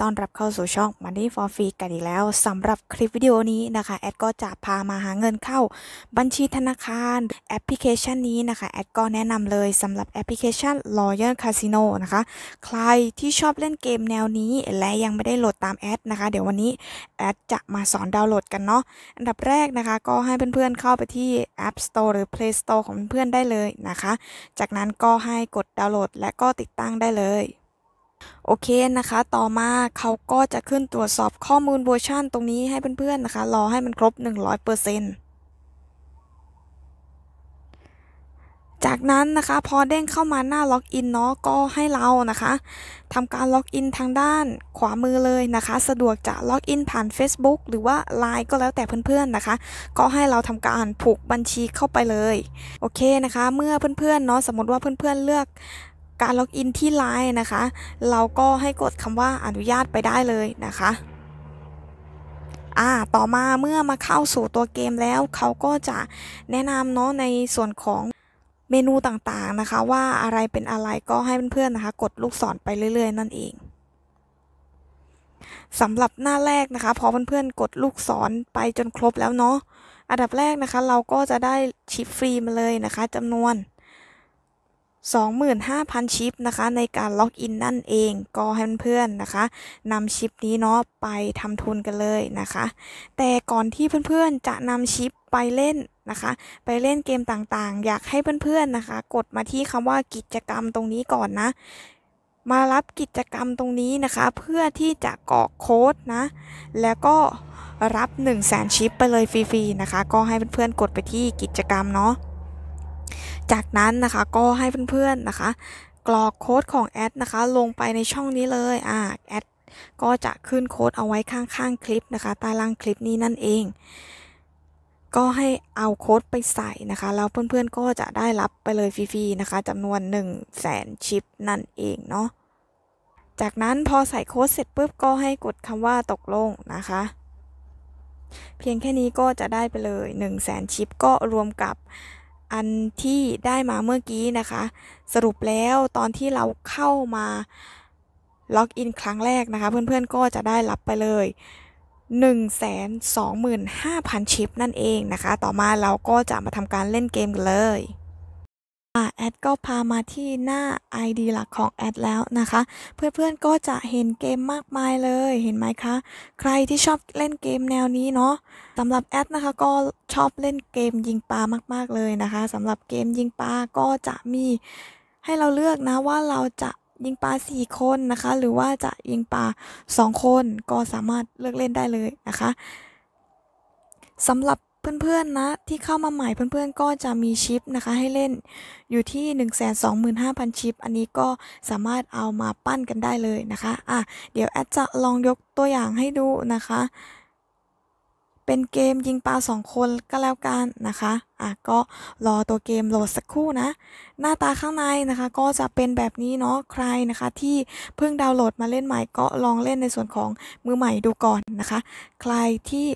ต้อนรับเข้าสู่ช่อง Money for Free กันอีกแล้วสำหรับคลิปวิดีโอนี้นะคะแอดก็จะพามาหาเงินเข้าบัญชีธนาคารแอปพลิเคชันนี้นะคะแอดก็แนะนำเลยสำหรับแอปพลิเคชัน Royal Casino นะคะ ใครที่ชอบเล่นเกมแนวนี้ และยังไม่ได้โหลดตามแอดนะคะ เดี๋ยววันนี้ แอดจะมาสอนดาวน์โหลดกันเนาะอันดับแรกนะคะก็ให้เพื่อนๆเเข้าไปที่ App Store หรือ Play Store ของเพื่อนๆได้เลยนะคะ จากนั้นก็ให้กดดาวน์โหลด และก็ติดตั้งได้เลยโอเคนะคะ ต่อมาเขาก็จะขึ้นตรวจสอบข้อมูลเวอร์ชันตรงนี้ให้เพื่อนๆนะคะ รอให้มันครบ 100%จากนั้นนะคะพอเด้งเข้ามาหน้าล็อกอินเนาะก็ให้เรานะคะทำการล็อกอินทางด้านขวามือเลยนะคะ สะดวกจะล็อกอินผ่าน Facebook หรือว่า Line ก็แล้วแต่เพื่อนๆนะคะ ก็ให้เราทำการผูกบัญชีเข้าไปเลย โอเคนะคะ เมื่อเพื่อนๆ เนาะสมมติว่าเพื่อน ๆเลือกการล็อกอินที่ไลน์นะคะ เราก็ให้กดคำว่าอนุญาตไปได้เลยนะคะอ่าต่อมาเมื่อมาเข้าสู่ตัวเกมแล้ว เขาก็จะแนะนำเนาะในส่วนของเมนูต่างๆนะคะ ว่าอะไรเป็นอะไรก็ให้เพื่อนๆนะคะกดลูกศรไปเรื่อยๆนั่นเองสำหรับหน้าแรกนะคะพอเพื่อนๆกดลูกศรไปจนครบแล้วเนาะอันดับแรกนะคะเราก็จะได้ชิปฟรีมาเลยนะคะจำนวน25,000 ชิปนะคะในการล็อกอินนั่นเองก็ให้เพื่อนๆนะคะนำชิปนี้เนาะไปทำทุนกันเลยนะคะแต่ก่อนที่เพื่อนๆจะนำชิปไปเล่นนะคะไปเล่นเกมต่างๆ อยากให้เพื่อน ๆนะคะ กดมาที่คำว่ากิจกรรมตรงนี้ก่อนนะมารับกิจกรรมตรงนี้นะคะเพื่อที่จะกรอกโค้ดนะแล้วก็รับ1 0 0 0 0 0ชิปไปเลยฟรีๆนะคะก็ให้เพื่อนๆกดไปที่กิจกรรมเนาะจากนั้นนะคะก็ให้เพื่อนๆนะคะ กรอกโค้ดของแอดนะคะ ลงไปในช่องนี้เลยอ่าแอดก็จะขึ้นโค้ดเอาไว้ข้างๆคลิปนะคะใต้ล่างคลิปนี้นั่นเอง ก็ให้เอาโค้ดไปใส่นะคะแล้วเพื่อนๆก็จะได้รับไปเลยฟรีๆนะคะจำนวน 1 0 0 0 0นชิป นั่นเองเนาะจากนั้นพอใส่โค้ดเสร็จปุ๊บก็ให้กดคำว่าตกลงนะคะ เพียงแค่นี้ก็จะได้ไปเลย1 0 0 0 0นชิป ก็รวมกับอันที่ได้มาเมื่อกี้นะคะ สรุปแล้วตอนที่เราเข้ามา ล็อกอินครั้งแรกนะคะ เพื่อนๆก็จะได้รับไปเลย 125,000 ชิปนั่นเองนะคะ ต่อมาเราก็จะมาทำการเล่นเกมกันเลยอ่ะแอดก็พามาที่หน้า ID หลักของแอดแล้วนะคะ เพื่อนๆก็จะเห็นเกมมากมายเลยเห็นไหมคะ ใครที่ชอบเล่นเกมแนวนี้เนาะสำหรับแอดนะคะก็ชอบเล่นเกมยิงปลามากๆเลยนะคะสำหรับเกมยิงปลาก็จะมีให้เราเลือกนะว่าเราจะยิงปลา4 คนนะคะ หรือว่าจะยิงปลา2 คน ก็สามารถเลือกเล่นได้เลยนะคะสำหรับเพื่อนๆนะ ที่เข้ามาใหม่เพื่อนๆ ก็จะมีชิปนะคะ ให้เล่นอยู่ที่125,000 ชิปอันนี้ก็สามารถเอามาปั้นกันได้เลยนะคะอ่ะเดี๋ยวแอดจะลองยกตัวอย่างให้ดูนะคะ เป็นเกมยิงปลาสองคนก็แล้วกันนะคะอ่ะก็รอตัวเกมโหลดสักครู่นะหน้าตาข้างในนะคะก็จะเป็นแบบนี้เนาะใครนะคะที่เพิ่งดาวน์โหลดมาเล่นใหม่ ก็ลองเล่นในส่วนของมือใหม่ดูก่อนนะคะ ใครที่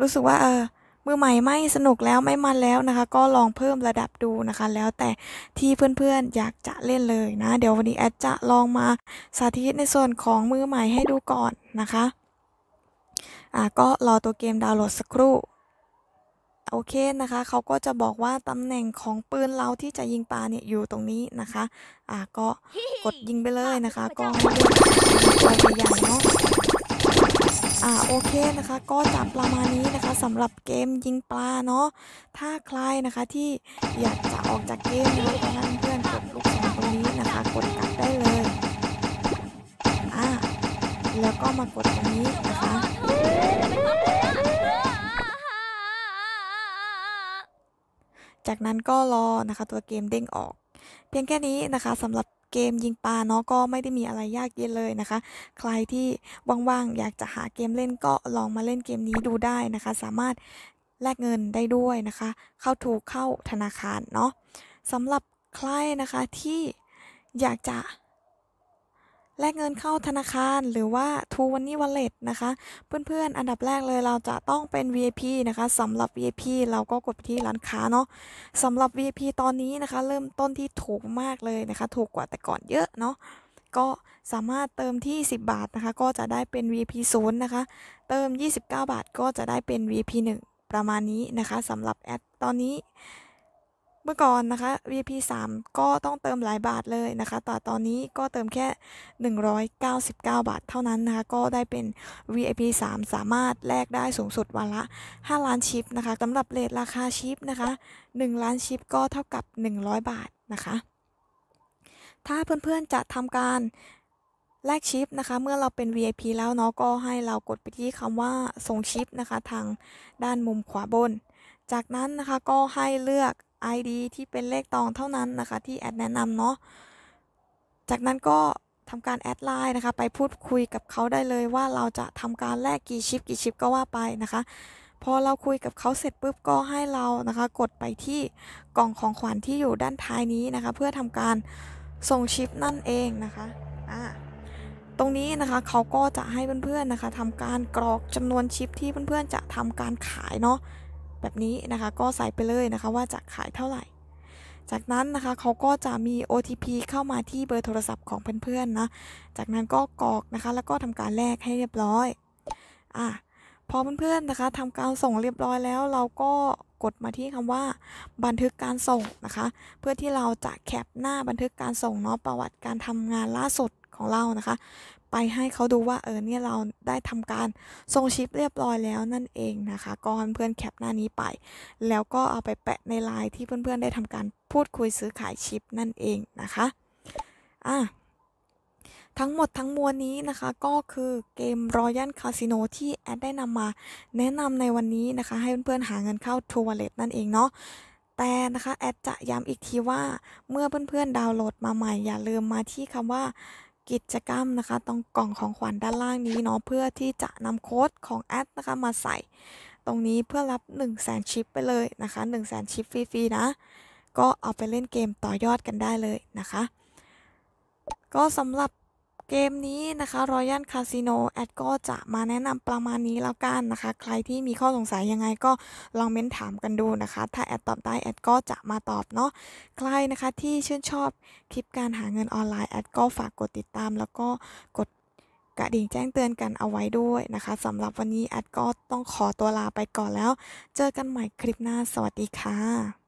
รู้สึกว่าเออมือใหม่ ไม่สนุกแล้วไม่มันแล้วนะคะ ก็ลองเพิ่มระดับดูนะคะ แล้วแต่ที่เพื่อนๆอยากจะเล่นเลยนะ เดี๋ยววันนี้แอดจะลองมาสาธิตในส่วนของมือใหม่ให้ดูก่อนนะคะอ่าก็รอตัวเกมดาวน์โหลดสักครู่โอเคนะคะเขาก็จะบอกว่าตำแหน่งของปืนเราที่จะยิงปลาเนี่ยอยู่ตรงนี้นะคะอ่าก็กดยิงไปเลยนะคะก็ไป้เอกตัวใหญ่เนาะอ่าโอเคนะคะก็จะประมาณนี้นะคะสำหรับเกมยิงปลาเนาะถ้าใครนะคะที่อยากจะออกจากเกมนะคะเพื่อนกดลูกศรตรงนี้นะคะ กดกลับได้เลยอ่าแล้วก็มากดตรงนี้นะคะ จากนั้นก็รอนะคะตัวเกมเด้งออก เพียงแค่นี้นะคะสำหรับเกมยิงปลาเนาะก็ไม่ได้มีอะไรยากเย็นเลยนะคะ ใครที่ว่างๆ อยากจะหาเกมเล่นก็ลองมาเล่นเกมนี้ดูได้นะคะ สามารถแลกเงินได้ด้วยนะคะ เข้าถูกเข้าธนาคารเนาะสำหรับใครนะคะที่อยากจะแลกเงินเข้าธนาคารหรือว่า t ูว o n e ี่ว l น e t นะคะ เพื่อนๆอันดับแรกเลยเราจะต้องเป็น VIP นะคะสำหรับ VIP เราก็กดไปที่ร้านค้าเนาะสำหรับ VIP ตอนนี้นะคะ เริ่มต้นที่ถูกมากเลยนะคะ ถูกกว่าแต่ก่อนเยอะเนาะก็สามารถเติมที่ 10 บาทนะคะ ก็จะได้เป็น VIP 0นะคะ เติม 29 บาท ก็จะได้เป็น VIP 1ประมาณนี้นะคะสำหรับแอดตอนนี้เมื่อก่อนนะคะ VIP 3ก็ต้องเติมหลายบาทเลยนะคะ แต่ตอนนี้ก็เติมแค่ 199 บาท เท่านั้นนะคะ ก็ได้เป็น VIP 3สามารถแลกได้สูงสุดวันละ5ล้านชิปนะคะสำหรับเลทราคาชิปนะคะ1ล้านชิปก็เท่ากับ 100 บาทนะคะ ถ้าเพื่อนๆจะทำการแลกชิปนะคะ เมื่อเราเป็น VIP แล้วเนาะ ก็ให้เรากดไปที่คำว่าส่งชิปนะคะทางด้านมุมขวาบน จากนั้นนะคะก็ให้เลือก ID ที่เป็นเลขตองเท่านั้นนะคะ ที่แอดแนะนำเนาะ จากนั้นก็ทำการแอดไลน์นะคะ ไปพูดคุยกับเขาได้เลยว่าเราจะทำการแลกกี่ชิปกี่ชิปก็ว่าไปนะคะพอเราคุยกับเขาเสร็จปุ๊บก็ให้เรานะคะ กดไปที่กล่องของขวัญที่อยู่ด้านท้ายนี้นะคะ เพื่อทำการส่งชิปนั่นเองนะคะอ่าตรงนี้นะคะเขาก็จะให้เพื่อนๆนะคะทำการกรอกจำนวนชิปที่เพื่อนๆจะทำการขายเนาะแบบนี้นะคะ ก็ใส่ไปเลยนะคะว่าจะขายเท่าไหร่ จากนั้นนะคะเขาก็จะมี OTP เข้ามาที่เบอร์โทรศัพท์ของเพื่อนๆนะ จากนั้นก็กรอกนะคะแล้วก็ทำการแลกให้เรียบร้อย อ่ะพอเพื่อนๆนะคะทำการส่งเรียบร้อยแล้ว เราก็กดมาที่คำว่า บันทึกการส่งนะคะ เพื่อที่เราจะแคปหน้าบันทึกการส่งเนาะประวัติการทำงานล่าสุดของเรานะคะไปให้เขาดูว่าเออเนี่ยเราได้ทำการส่งชิป เรียบร้อยแล้วนั่นเองนะคะก็เพื่อนแคปหน้านี้ไป แล้วก็เอาไปแปะในไลน์ที่เพื่อนๆ ได้ทำการพูดคุยซื้อขายชิปนั่นเองนะคะอ่ะทั้งหมดทั้งมวลนี้นะคะก็คือเกมรอยัลคาสิโนที่แอดได้นำมาแนะนำในวันนี้นะคะ ให้เพื่อนๆ หาเงินเข้าทัวร์เล l นั่นเองเนาะแต่นะคะแอดจะย้ำอีกทีว่าเมื่อเพื่อนๆ ดาวน์โหลดมาใหม่ อย่าลืมมาที่คำว่ากิจกรรมนะคะ ตรงกล่องของขวัญด้านล่างนี้เนาะ เพื่อที่จะนำโค้ดของแอดนะคะมาใส่ตรงนี้เพื่อรับ1 0 0 0 0แสนชิปไปเลยนะคะ1 0 0 0 0แสนชิปฟรีๆนะ ก็เอาไปเล่นเกมต่อยอดกันได้เลยนะคะ ก็สำหรับเกมนี้นะคะรอยัลคาสิโนแอดก็จะมาแนะนำประมาณนี้แล้วกันนะคะ ใครที่มีข้อสงสัยยังไงก็ลองเม้นถามกันดูนะคะ ถ้าแอดตอบได้แอดก็จะมาตอบเนาะใครนะคะที่ชื่นชอบคลิปการหาเงินออนไลน์แอดก็ฝากกดติดตามแล้วก็กดกระดิ่งแจ้งเตือนกันเอาไว้ด้วยนะคะสำหรับวันนี้แอดก็ต้องขอตัวลาไปก่อนแล้ว เจอกันใหม่คลิปหน้า สวัสดีค่ะ